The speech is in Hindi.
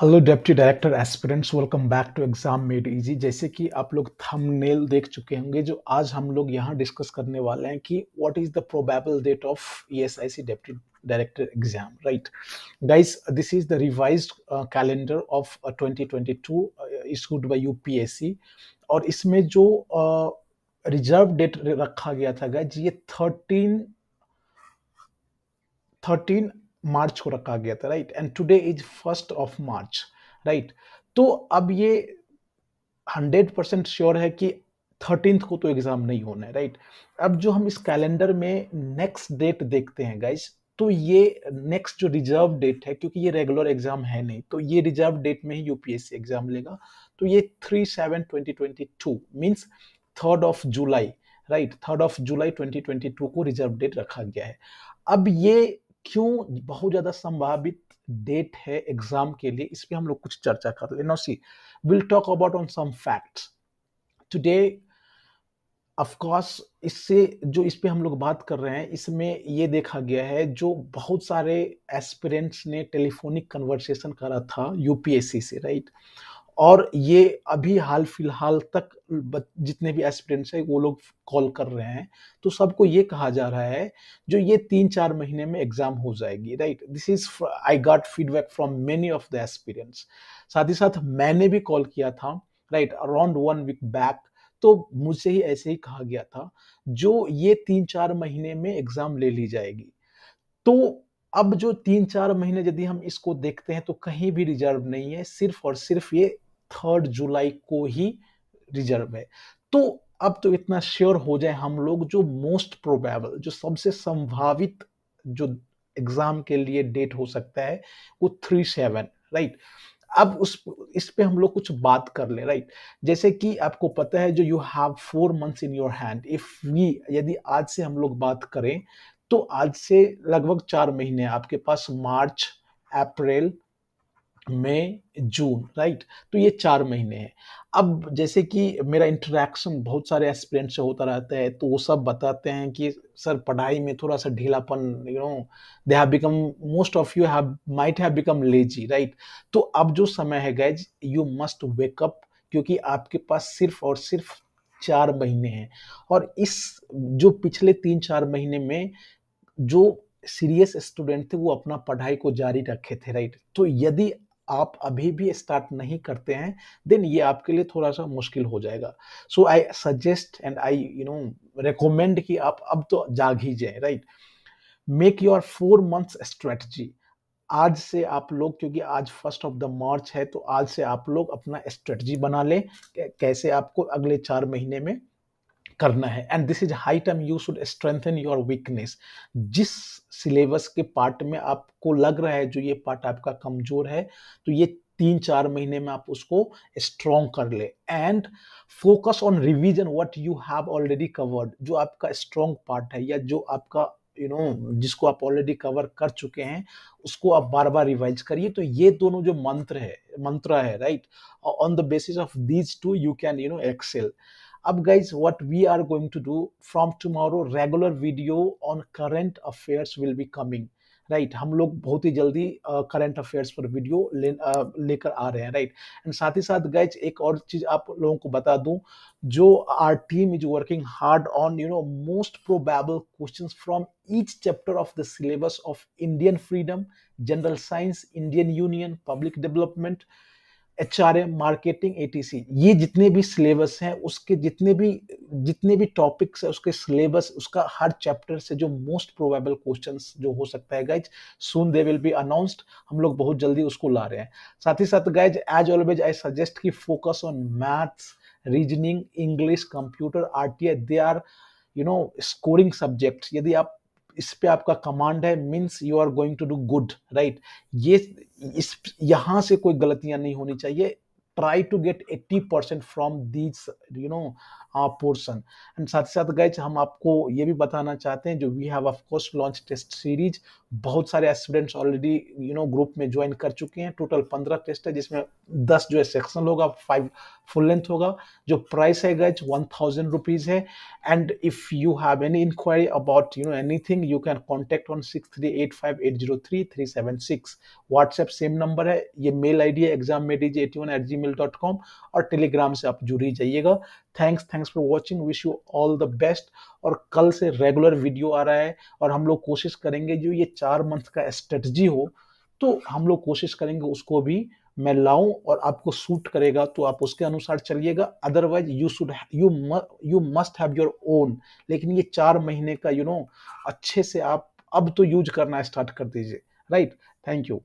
Hello deputy director aspirants welcome back to exam made easy जैसे कि आप लोग थंबनेल देख चुके होंगे जो आज हम लोग यहाँ डिस्कस करने वाले हैं कि what is the probable date of ESIC deputy director exam right guys this is the revised calendar of 2022 issued by UPSC और इसमें जो रिजर्व uh, डेट रखा गया था गाइज ये थर्टीन थर्टीन मार्च को रखा गया था right and today is first of March right तो अब ये हंड्रेड परसेंट श्योर है कि थर्टींथ को तो एग्जाम नहीं होना है राइट अब जो हम इस कैलेंडर में नेक्स्ट डेट देखते हैं गाइज तो ये नेक्स्ट जो रिजर्व डेट है क्योंकि ये रेगुलर एग्जाम है नहीं तो ये रिजर्व डेट में ही यूपीएससी एग्जाम लेगा तो ये three seven twenty twenty two means third of July right third of July twenty twenty two को रिजर्व डेट रखा गया है अब ये क्यों बहुत ज़्यादा संभावित डेट है एग्जाम के लिए इस पर हम लोग कुछ चर्चा कर लेना see will talk about on some facts today of course इससे जो इस पर हम लोग बात कर रहे हैं इसमें ये देखा गया है जो बहुत सारे एस्पिरेंट्स ने टेलीफोनिक कन्वर्सेशन करा था यूपीएससी से राइट right? और ये अभी हाल फिलहाल तक जितने भी एस्पिरेंट्स हैं वो लोग कॉल कर रहे हैं तो सबको ये कहा जा रहा है जो ये तीन चार महीने में एग्जाम हो जाएगी right this is I got feedback from many of the aspirants साथ ही साथ मैंने भी कॉल किया था right around one week back तो मुझसे ही ऐसे ही कहा गया था जो ये तीन चार महीने में एग्जाम ले ली जाएगी तो अब जो तीन चार महीने यदि हम इसको देखते हैं तो कहीं भी रिजर्व नहीं है सिर्फ और सिर्फ ये थर्ड जुलाई को ही रिजर्व है तो अब तो इतना श्योर हो जाए हम लोग जो मोस्ट प्रोबेबल जो सबसे संभावित जो एग्जाम के लिए डेट हो सकता है वो थ्री सेवन राइट अब उस इस पे हम लोग कुछ बात कर ले राइट जैसे कि आपको पता है जो you have four months in your hand if we यदि आज से हम लोग बात करें तो आज से लगभग चार महीने आपके पास मार्च अप्रैल मई जून राइट तो ये चार महीने हैं अब जैसे कि मेरा इंटरेक्शन बहुत सारे एस्पिरेंट से होता रहता है तो वो सब बताते हैं कि सर पढ़ाई में थोड़ा सा ढीलापन you know they have become most of you have might have become lazy right तो अब जो समय है गैज यू मस्ट वेकअप क्योंकि आपके पास सिर्फ और सिर्फ चार महीने हैं और इस जो पिछले तीन चार महीने में जो सीरियस स्टूडेंट थे वो अपना पढ़ाई को जारी रखे थे राइट तो यदि आप अभी भी स्टार्ट नहीं करते हैं देन ये आपके लिए थोड़ा सा मुश्किल हो जाएगा so I suggest and I you know recommend कि आप अब तो जाग ही जाए right make your four months strategy आज से आप लोग क्योंकि आज फर्स्ट ऑफ द मार्च है तो आज से आप लोग अपना स्ट्रेटजी बना लें कैसे आपको अगले चार महीने में करना है and this is high time you should strengthen your weakness जिस सिलेबस के पार्ट में आपको लग रहा है जो ये पार्ट आपका कमजोर है तो ये तीन चार महीने में आप उसको स्ट्रॉन्ग कर ले and focus on revision what you have already covered जो आपका स्ट्रॉन्ग पार्ट है या जो आपका यू you नो know, जिसको आप ऑलरेडी कवर कर चुके हैं उसको आप बार बार रिवाइज करिए तो ये दोनों जो मंत्र है मंत्र है right on the basis of these two you can you know excel अब guys what we are going to do from tomorrow regular video on current affairs will be coming right right, हम लोग बहुत ही जल्दी करंट uh, अफेयर्स पर वीडियो लेकर uh, ले आ रहे हैं राइट एंड साथ ही साथ गैच एक और चीज आप लोगों को बता दूं जो our team is working hard on you know most probable questions from each chapter of the syllabus of Indian freedom general science Indian union public development H R M marketing A T C ये जितने भी सिलेबस हैं उसके जितने भी जितने भी टॉपिक्स है उसके सिलेबस उसका हर चैप्टर से जो मोस्ट प्रोबेबल क्वेश्चन जो हो सकता है guys soon they will be announced हम लोग बहुत जल्दी उसको ला रहे हैं साथ ही साथ guys as always I suggest की focus on maths reasoning English computer R T I they are you know scoring subject यदि आप इस पे आपका कमांड है means you are going to do good right ये इस यहां से कोई गलतियां नहीं होनी चाहिए try to get 80% from these you know uh, portion and साथ साथ guys हम आपको ये भी बताना चाहते हैं जो we have of course launched test series बहुत सारे students already you know group में ज्वाइन कर चुके हैं टोटल पंद्रह टेस्ट है जिसमें दस जो है सेक्शन होगा फाइव फुल लेंथ होगा जो प्राइस है गज वन थाउजेंड रुपीज है and if you have any inquiry about you know anything you can contact on six three eight five eight zero three three seven six WhatsApp same number है ये मेल आई डी है एग्जाम में DJ eighty one eight gmail और टेलीग्राम से आप जुड़ी जाइएगा thanks thanks for watching wish you all the best और कल से रेगुलर वीडियो आ रहा है और हम लोग कोशिश करेंगे जो ये चार मंथ का स्ट्रेटजी हो तो हम लोग कोशिश करेंगे उसको भी मैं लाऊं और आपको सूट करेगा तो आप उसके अनुसार चलिएगा otherwise you should you you must have your own लेकिन ये चार महीने का यू you नो know, अच्छे से आप अब तो यूज करना स्टार्ट कर दीजिए राइट थैंक यू